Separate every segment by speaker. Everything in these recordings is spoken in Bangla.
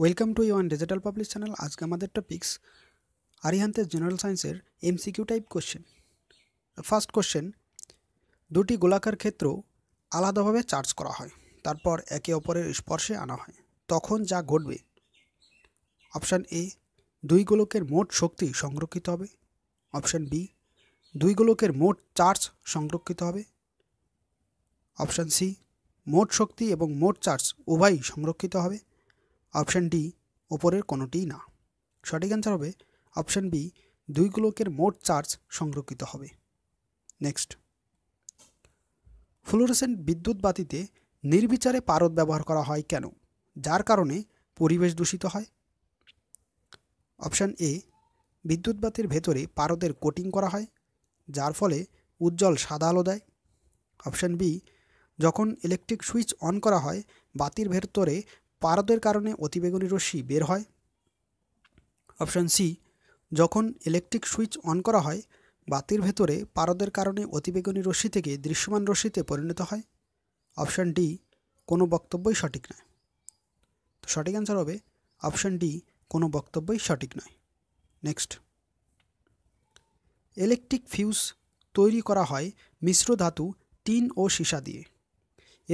Speaker 1: ওয়েলকাম টু ইওয়ান ডিজিটাল পাবলিশ চ্যানেল আজকে আমাদের টপিক্স আরিহান্তের জেনারেল সায়েন্সের MCQ type question first question দুটি গোলাকার ক্ষেত্র আলাদাভাবে চার্জ করা হয় তারপর একে অপরের স্পর্শে আনা হয় তখন যা ঘটবে অপশান এ দুই গোলকের মোট শক্তি সংরক্ষিত হবে অপশান বি দুই গোলকের মোট চার্জ সংরক্ষিত হবে অপশান সি মোট শক্তি এবং মোট চার্জ উভয়ই সংরক্ষিত হবে অপশান ডি ওপরের কোনোটিই না সঠিক অ্যান্সার হবে অপশান বি দুই গোলকের মোট চার্জ সংরক্ষিত হবে নেক্সট ফ্লোরেসেন্ট বিদ্যুৎ বাতিতে নির্বিচারে পারদ ব্যবহার করা হয় কেন যার কারণে পরিবেশ দূষিত হয় অপশান এ বিদ্যুৎ বাতির ভেতরে পারদের কোটিং করা হয় যার ফলে উজ্জ্বল সাদা আলো দেয় অপশান বি যখন ইলেকট্রিক সুইচ অন করা হয় বাতির ভেতরে পারদের কারণে অতিবেগুনি রশ্মি বের হয় অপশান সি যখন ইলেকট্রিক সুইচ অন করা হয় বাতির ভেতরে পারদের কারণে অতিবেগুনি রশ্মি থেকে দৃশ্যমান রশ্মিতে পরিণত হয় অপশান ডি কোনো বক্তব্যই সঠিক নয় তো সঠিক অ্যান্সার হবে অপশান ডি কোনো বক্তব্যই সঠিক নয় নেক্সট ইলেকট্রিক ফিউজ তৈরি করা হয় মিশ্র ধাতু টিন ও সীসা দিয়ে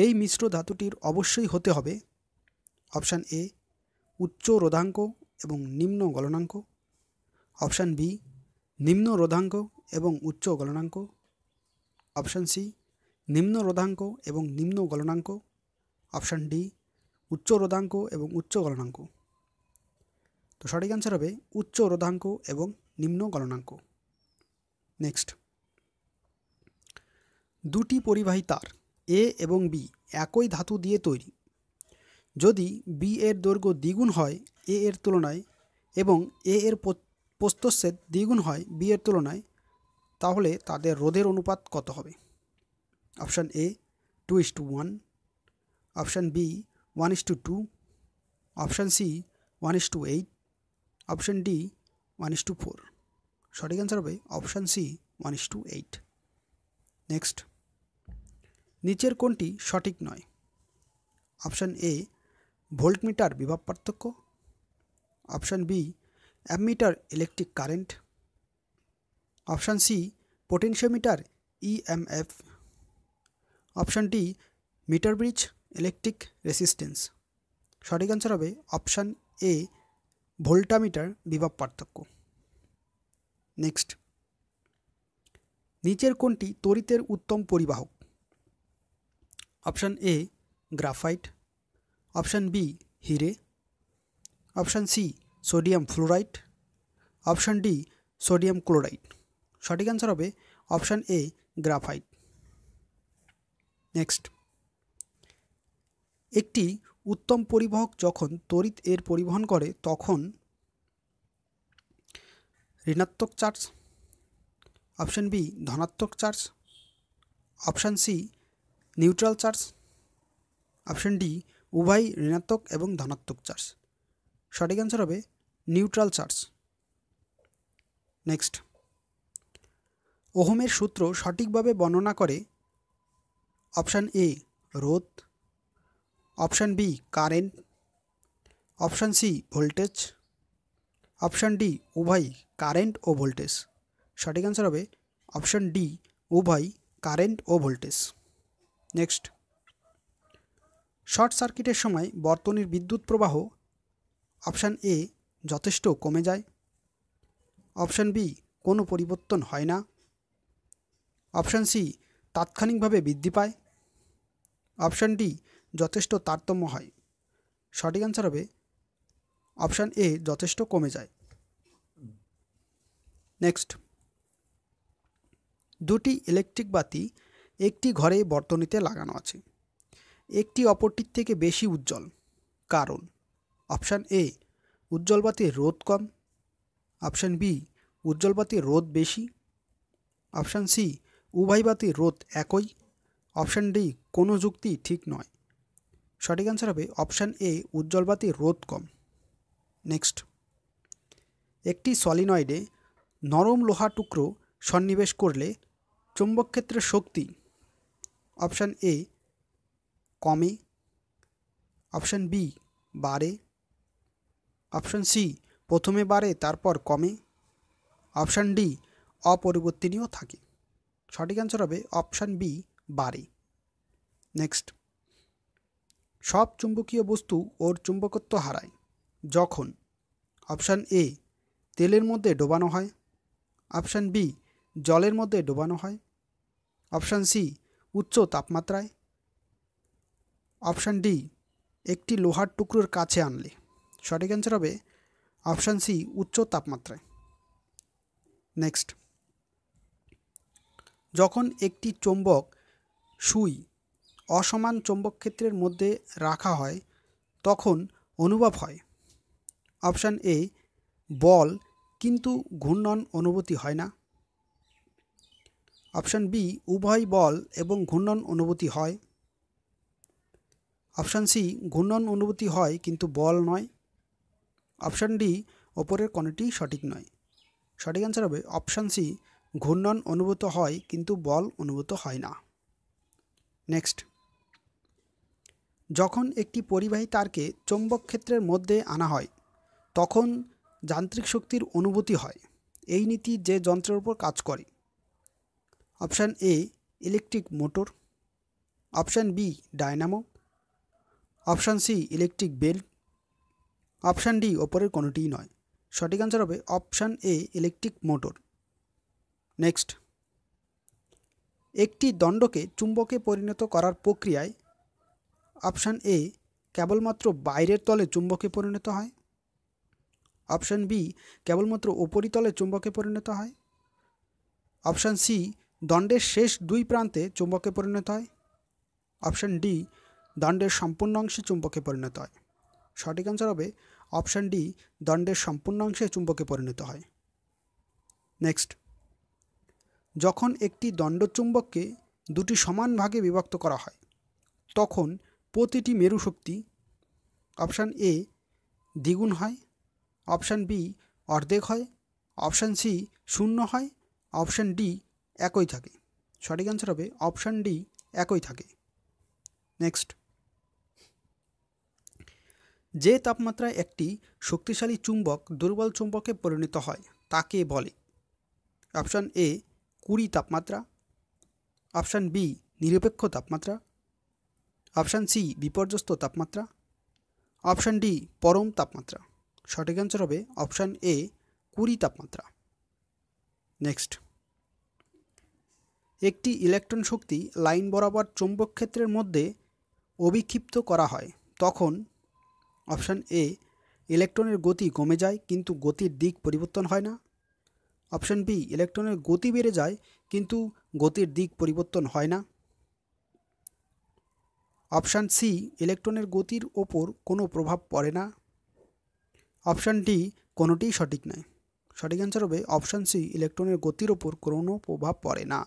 Speaker 1: এই মিশ্র ধাতুটির অবশ্যই হতে হবে অপশান এ উচ্চ রোধাঙ্ক এবং নিম্ন গলনাঙ্ক অপশান বি নিম্ন রোধাঙ্ক এবং উচ্চ গলনাঙ্ক অপশান সি নিম্ন রোধাঙ্ক এবং নিম্ন গলনাঙ্ক অপশান ডি উচ্চ রোধাঙ্ক এবং উচ্চ গলনাঙ্ক তো সঠিক অ্যান্সার হবে উচ্চ রোধাঙ্ক এবং নিম্ন গলনাঙ্ক নেক্সট দুটি পরিবাহী তার এ এবং বি একই ধাতু দিয়ে তৈরি যদি বি এর দৈর্ঘ্য দ্বিগুণ হয় এ এর তুলনায় এবং এ এর প্রস্তচ্ছেদ দ্বিগুণ হয় বি এর তুলনায় তাহলে তাদের রোধের অনুপাত কত হবে option A two is two one option B one is two two option C one is two eight option D one is two four সঠিক অ্যান্সার হবে option C one is two eight next নিচের কোনটি সঠিক নয় অপশান এ ভোল্টমিটার বিভব পার্থক্য option B ammeter electric current option C potentiometer EMF option D meter bridge electric resistance সঠিক অ্যান্সার হবে অপশান এ ভোল্টামিটার বিভব পার্থক্য নেক্সট নিচের কোনটি তরিতের উত্তম পরিবাহক option A graphite option B হিরে option C sodium fluoride option D sodium chloride সঠিক অ্যান্সার হবে অপশান এ গ্রাফাইট নেক্সট একটি উত্তম পরিবহক যখন তড়িৎ এর পরিবহন করে তখন ঋণাত্মক চার্জ অপশান বি ধনাত্মক charge option C neutral charge option D উভয় ঋণাত্মক এবং ধনাত্মক চার্জ সঠিক অ্যান্সার হবে নিউট্রাল চার্জ নেক্সট ওহমের সূত্র সঠিকভাবে বর্ণনা করে অপশান এ রোধ option B current option C voltage option D উভয় কারেন্ট ও ভোল্টেজ সঠিক অ্যান্সার হবে অপশান ডি উভয় কারেন্ট ও ভোল্টেজ নেক্সট শর্ট সার্কিটের সময় বর্তনীর বিদ্যুৎ প্রবাহ অপশান এ যথেষ্ট কমে যায় অপশান বি কোনো পরিবর্তন হয় না অপশান সি তাৎক্ষণিকভাবে বৃদ্ধি পায় অপশান ডি যথেষ্ট তারতম্য হয় সঠিক অ্যান্সার হবে অপশান এ যথেষ্ট কমে যায় নেক্সট দুটি ইলেকট্রিক বাতি একটি ঘরে বর্তনীতে লাগানো আছে একটি অপরটির থেকে বেশি উজ্জ্বল কারণ অপশান এ উজ্জ্বল বাতির রোধ কম অপশান বি উজ্জ্বল বাতির রোধ বেশি অপশান সি উভয় বাতির রোধ একই অপশান ডি কোনো যুক্তি ঠিক নয় সঠিক অ্যান্সার হবে অপশান এ উজ্জ্বল বাতির রোধ কম নেক্সট একটি সলিনয়েডে নরম লোহা টুকরো সন্নিবেশ করলে চুম্বকক্ষেত্রের ক্ষেত্রের শক্তি অপশান এ কমে অপশন বি বাড়ে অপশান সি প্রথমে বাড়ে তারপর কমে অপশান ডি অপরিবর্তনীয় থাকে সঠিক অ্যান্সার হবে অপশান বি বাড়ে নেক্সট সব চুম্বকীয় বস্তু ওর চুম্বকত্ব হারায় যখন অপশান এ তেলের মধ্যে ডোবানো হয় অপশান বি জলের মধ্যে ডোবানো হয় অপশান সি উচ্চ তাপমাত্রায় অপশান ডি একটি লোহার টুকরোর কাছে আনলে সঠিক অ্যান্সার হবে অপশান সি উচ্চ তাপমাত্রায় নেক্সট যখন একটি চৌম্বক সুই অসমান চৌম্বক ক্ষেত্রের মধ্যে রাখা হয় তখন অনুভব হয় অপশান এ বল কিন্তু ঘূর্ণন অনুভূতি হয় না অপশান বি উভয় বল এবং ঘূর্ণন অনুভূতি হয় অপশান সি ঘূর্ণন অনুভূতি হয় কিন্তু বল নয় অপশান ডি ওপরের কোনটি সঠিক নয় সঠিক অ্যান্সার হবে অপশান সি ঘূর্ণন অনুভূত হয় কিন্তু বল অনুভূত হয় না নেক্সট যখন একটি পরিবাহী তারকে চৌম্বক ক্ষেত্রের মধ্যে আনা হয় তখন যান্ত্রিক শক্তির অনুভূতি হয় এই নীতি যে যন্ত্রের উপর কাজ করে option A electric motor option B dynamo option C electric bell option D ওপরের কোনোটিই নয় সঠিক অ্যান্সার হবে option A electric motor next একটি দণ্ডকে চুম্বকে পরিণত করার প্রক্রিয়ায় অপশান এ কেবলমাত্র বাইরের তলে চুম্বকে পরিণত হয় অপশান বি কেবলমাত্র উপরিতলে তলে চুম্বকে পরিণত হয় অপশান সি দণ্ডের শেষ দুই প্রান্তে চুম্বকে পরিণত হয় অপশান ডি দণ্ডের সম্পূর্ণ অংশে চুম্বকে পরিণত হয় সঠিক অ্যান্সার হবে অপশান ডি দণ্ডের সম্পূর্ণ অংশে চুম্বকে পরিণত হয় নেক্সট যখন একটি দণ্ড চুম্বককে দুটি সমান ভাগে বিভক্ত করা হয় তখন প্রতিটি মেরু শক্তি অপশান এ দ্বিগুণ হয় অপশান বি অর্ধেক হয় অপশান সি শূন্য হয় অপশান ডি একই থাকে সঠিক অ্যান্সার হবে অপশান ডি একই থাকে নেক্সট যে তাপমাত্রায় একটি শক্তিশালী চুম্বক দুর্বল চুম্বকে পরিণত হয় তাকে বলে অপশান এ কুড়ি তাপমাত্রা অপশান বি নিরপেক্ষ তাপমাত্রা অপশান সি বিপর্যস্ত তাপমাত্রা অপশান ডি পরম তাপমাত্রা সঠিক অ্যান্সার হবে অপশান এ কুড়ি তাপমাত্রা নেক্সট একটি ইলেকট্রন শক্তি লাইন বরাবর চুম্বক ক্ষেত্রের মধ্যে অভিক্ষিপ্ত করা হয় তখন অপশান এ ইলেকট্রনের গতি কমে যায় কিন্তু গতির দিক পরিবর্তন হয় না অপশান বি ইলেকট্রনের গতি বেড়ে যায় কিন্তু গতির দিক পরিবর্তন হয় না অপশান সি ইলেকট্রনের গতির ওপর কোনো প্রভাব পড়ে না অপশান ডি কোনোটিই সঠিক নয় সঠিক অ্যান্সার হবে অপশান সি ইলেকট্রনের গতির ওপর কোনো প্রভাব পড়ে না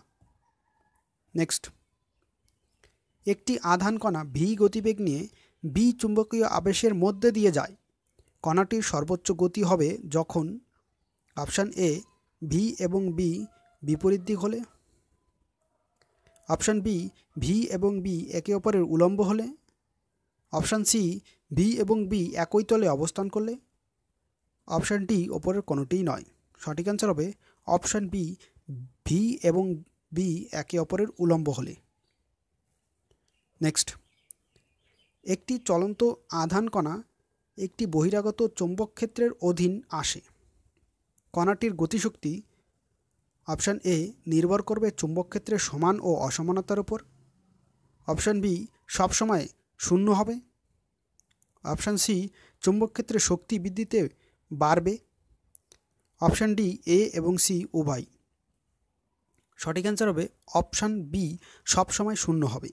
Speaker 1: নেক্সট একটি আধান কণা ভি গতিবেগ নিয়ে বি চুম্বকীয় আবেশের মধ্যে দিয়ে যায় কণাটির সর্বোচ্চ গতি হবে যখন অপশান এ ভি এবং বি বিপরীত দিক হলে অপশান বি ভি এবং বি একে অপরের উলম্ব হলে অপশান সি ভি এবং বি একই তলে অবস্থান করলে অপশান ডি ওপরের কোনোটিই নয় সঠিক অ্যান্সার হবে অপশান বি ভি এবং বি একে অপরের উলম্ব হলে নেক্সট একটি চলন্ত আধান কণা একটি বহিরাগত চৌম্বক ক্ষেত্রের অধীন আসে কণাটির গতিশক্তি অপশান এ নির্ভর করবে চুম্বক ক্ষেত্রের সমান ও অসমানতার উপর অপশান বি সবসময় শূন্য হবে অপশান সি চুম্বক ক্ষেত্রে শক্তি বৃদ্ধিতে বাড়বে অপশান ডি এ এবং সি উভয় সঠিক অ্যান্সার হবে অপশান বি সবসময় শূন্য হবে